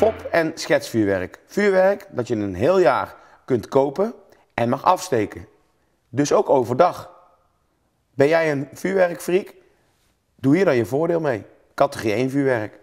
fop en schetsvuurwerk. Vuurwerk dat je een heel jaar kunt kopen en mag afsteken. Dus ook overdag. Ben jij een vuurwerkfreak? Doe hier dan je voordeel mee. Categorie 1 vuurwerk.